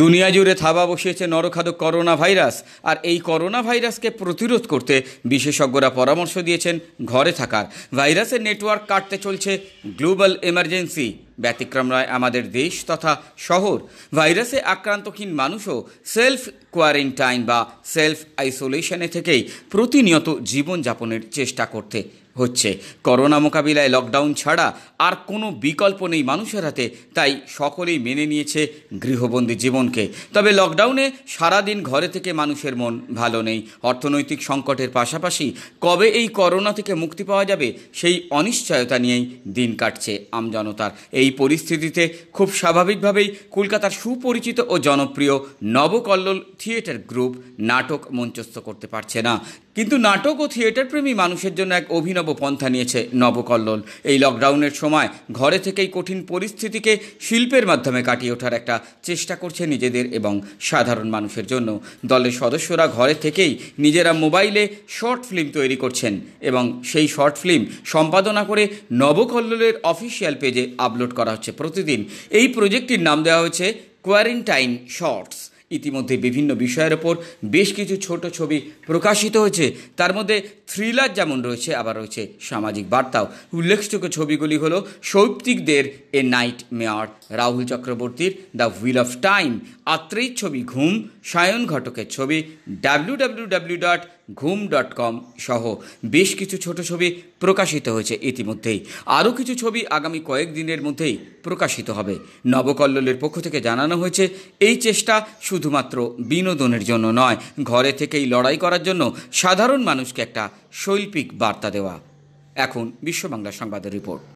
দুনিয়া জুড়ে থাবা বসিয়েছে নরখাদক করোনা ভাইরাস আর এই করোনা ভাইরাসকে প্রতিরোধ করতে বিশেষজ্ঞরা পরামর্শ দিয়েছেন ঘরে থাকার ভাইরাসের নেটওয়ার্ক কাটতে চলছে গ্লোবাল এমার্জেন্সি ব্যতিক্রম নয় আমাদের দেশ তথা শহর ভাইরাসে আক্রান্তহীন মানুষও সেলফ কোয়ারেন্টাইন বা সেলফ আইসোলেশনে থেকেই প্রতিনিয়ত জীবনযাপনের চেষ্টা করতে হচ্ছে করোনা মোকাবিলায় লকডাউন ছাড়া আর কোনো বিকল্প নেই মানুষের হাতে তাই সকলেই মেনে নিয়েছে গৃহবন্দী জীবনকে তবে লকডাউনে সারাদিন ঘরে থেকে মানুষের মন ভালো নেই অর্থনৈতিক সংকটের পাশাপাশি কবে এই করোনা থেকে মুক্তি পাওয়া যাবে সেই অনিশ্চয়তা নিয়েই দিন কাটছে আমজনতার এই পরিস্থিতিতে খুব স্বাভাবিকভাবেই কলকাতার সুপরিচিত ও জনপ্রিয় নবকল্লোল থিয়েটার গ্রুপ নাটক মঞ্চস্থ করতে পারছে না কিন্তু নাটক ও থিয়েটার প্রেমী মানুষের জন্য এক অভিনব পন্থা নিয়েছে নবকল্লোল এই লকডাউনের সময় ঘরে থেকেই কঠিন পরিস্থিতিকে শিল্পের মাধ্যমে কাটিয়ে ওঠার একটা চেষ্টা করছে নিজেদের এবং সাধারণ মানুষের জন্য দলের সদস্যরা ঘরে থেকেই নিজেরা মোবাইলে শর্ট ফিল্ম তৈরি করছেন এবং সেই শর্ট ফিল্ম সম্পাদনা করে নবকল্লোলের অফিসিয়াল পেজে আপলোড করা হচ্ছে প্রতিদিন এই প্রজেক্টটির নাম দেওয়া হয়েছে কোয়ারেন্টাইন শর্টস ইতিমধ্যে বিভিন্ন বিষয়ের ওপর বেশ কিছু ছোট ছবি প্রকাশিত হয়েছে তার মধ্যে থ্রিলার যেমন রয়েছে আবার রয়েছে সামাজিক বার্তাও উল্লেখযোগ্য ছবিগুলি হলো সৌপ্তিকদের এ নাইট মেয়ার রাহুল চক্রবর্তীর the wheel of time Atrei ছবি ঘুম সায়ন ঘটকের ছবি W W W dot Ghum dot com সহ বেশ কিছু ছোট ছবি প্রকাশিত হয়েছে ইতিমধ্যেই আরও কিছু ছবি আগামী কয়েক দিনের মধ্যেই প্রকাশিত হবে নবকল্লোলের পক্ষ থেকে জানানো হয়েছে এই চেষ্টা শুধুমাত্র বিনোদনের জন্য নয় ঘরে থেকেই লড়াই করার জন্য সাধারণ মানুষকে একটা শৈল্পিক বার্তা দেওয়া এখন বিশ্ব বাংলা সংবাদের রিপোর্ট